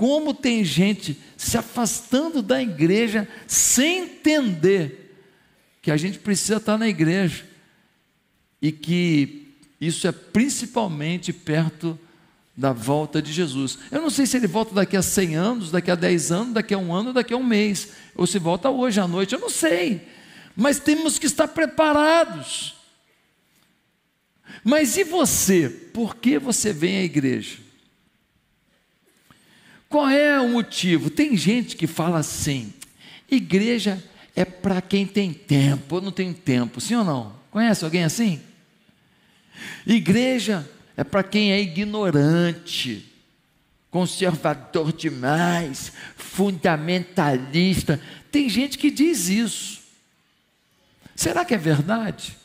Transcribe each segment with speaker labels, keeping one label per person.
Speaker 1: como tem gente se afastando da igreja sem entender que a gente precisa estar na igreja e que isso é principalmente perto da volta de Jesus. Eu não sei se ele volta daqui a 100 anos, daqui a 10 anos, daqui a um ano, daqui a um mês, ou se volta hoje à noite, eu não sei. Mas temos que estar preparados. Mas e você? Por que você vem à igreja? Qual é o motivo? Tem gente que fala assim: igreja é para quem tem tempo. Eu não tenho tempo, sim ou não? Conhece alguém assim? Igreja é para quem é ignorante, conservador demais, fundamentalista. Tem gente que diz isso. Será que é verdade?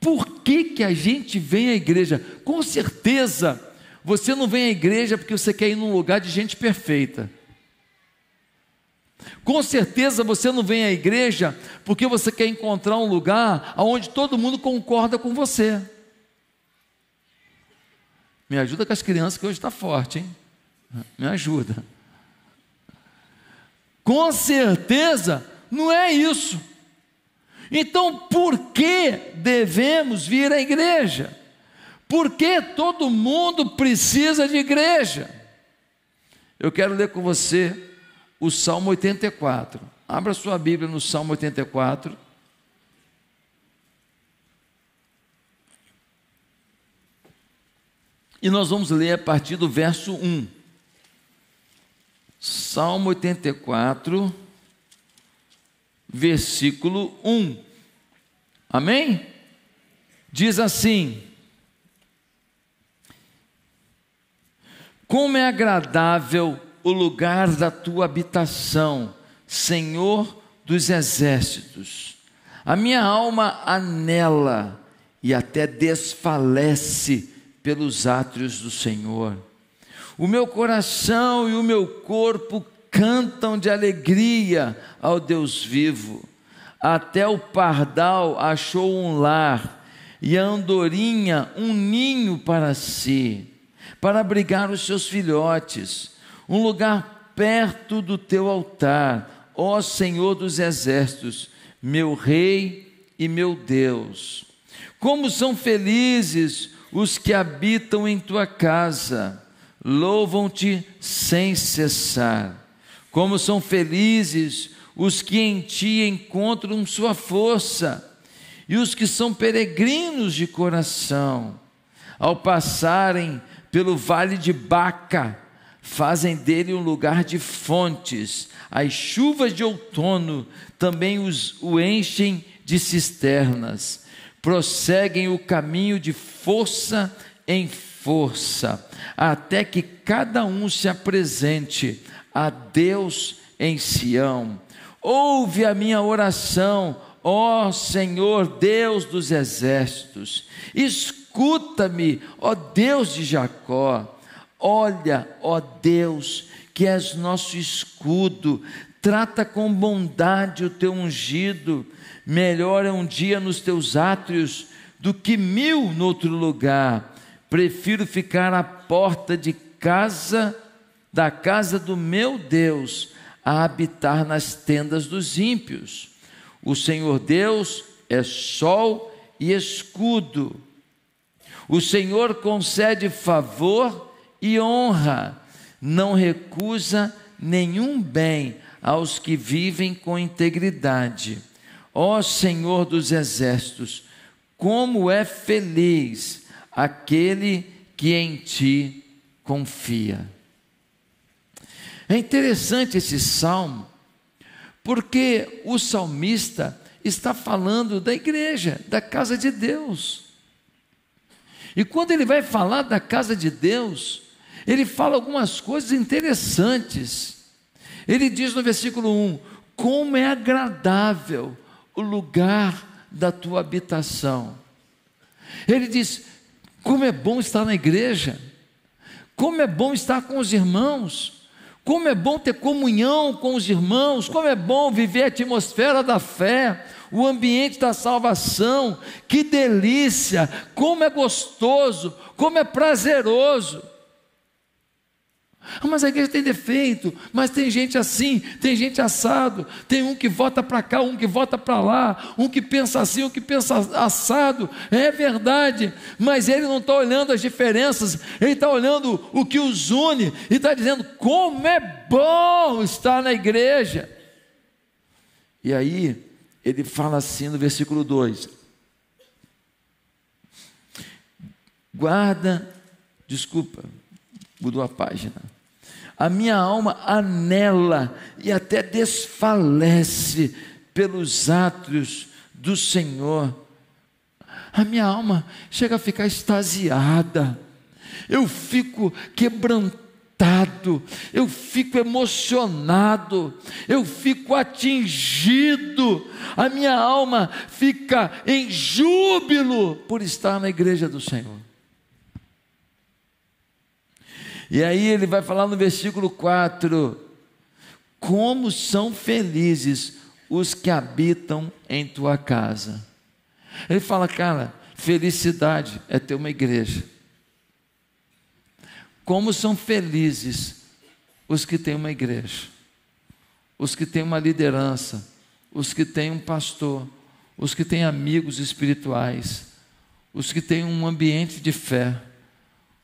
Speaker 1: Por que, que a gente vem à igreja? Com certeza você não vem à igreja porque você quer ir num lugar de gente perfeita. Com certeza você não vem à igreja porque você quer encontrar um lugar onde todo mundo concorda com você. Me ajuda com as crianças que hoje está forte, hein? Me ajuda. Com certeza não é isso. Então por que devemos vir à igreja? Por que todo mundo precisa de igreja? Eu quero ler com você o Salmo 84. Abra sua Bíblia no Salmo 84. E nós vamos ler a partir do verso 1. Salmo 84, versículo 1. Amém? Diz assim: Como é agradável o lugar da tua habitação, Senhor dos exércitos. A minha alma anela e até desfalece pelos átrios do Senhor. O meu coração e o meu corpo cantam de alegria ao Deus vivo. Até o pardal achou um lar e a andorinha um ninho para si para abrigar os seus filhotes, um lugar perto do teu altar, ó Senhor dos exércitos, meu Rei e meu Deus. Como são felizes os que habitam em tua casa, louvam-te sem cessar. Como são felizes os que em ti encontram sua força, e os que são peregrinos de coração, ao passarem pelo vale de Baca, fazem dele um lugar de fontes. As chuvas de outono também os, o enchem de cisternas. Prosseguem o caminho de força em força, até que cada um se apresente a Deus em Sião. Ouve a minha oração, ó Senhor Deus dos exércitos. Escuta Escuta-me, ó Deus de Jacó. Olha, ó Deus, que és nosso escudo, trata com bondade o teu ungido. Melhor é um dia nos teus átrios do que mil noutro lugar. Prefiro ficar à porta de casa, da casa do meu Deus, a habitar nas tendas dos ímpios. O Senhor Deus é sol e escudo o Senhor concede favor e honra, não recusa nenhum bem aos que vivem com integridade. Ó Senhor dos exércitos, como é feliz aquele que em ti confia. É interessante esse salmo, porque o salmista está falando da igreja, da casa de Deus. E quando ele vai falar da casa de Deus, ele fala algumas coisas interessantes. Ele diz no versículo 1: Como é agradável o lugar da tua habitação. Ele diz: Como é bom estar na igreja, como é bom estar com os irmãos. Como é bom ter comunhão com os irmãos, como é bom viver a atmosfera da fé, o ambiente da salvação, que delícia, como é gostoso, como é prazeroso. Mas a igreja tem defeito, mas tem gente assim, tem gente assado, tem um que vota para cá, um que vota para lá, um que pensa assim, um que pensa assado. É verdade, mas ele não está olhando as diferenças, ele está olhando o que os une e está dizendo como é bom estar na igreja. E aí, ele fala assim no versículo 2: Guarda, desculpa, mudou a página. A minha alma anela e até desfalece pelos átrios do Senhor. A minha alma chega a ficar extasiada. Eu fico quebrantado impactado, eu fico emocionado, eu fico atingido, a minha alma fica em júbilo por estar na igreja do Senhor. E aí ele vai falar no versículo 4: Como são felizes os que habitam em tua casa. Ele fala, cara, felicidade é ter uma igreja como são felizes os que têm uma igreja, os que têm uma liderança, os que têm um pastor, os que têm amigos espirituais, os que têm um ambiente de fé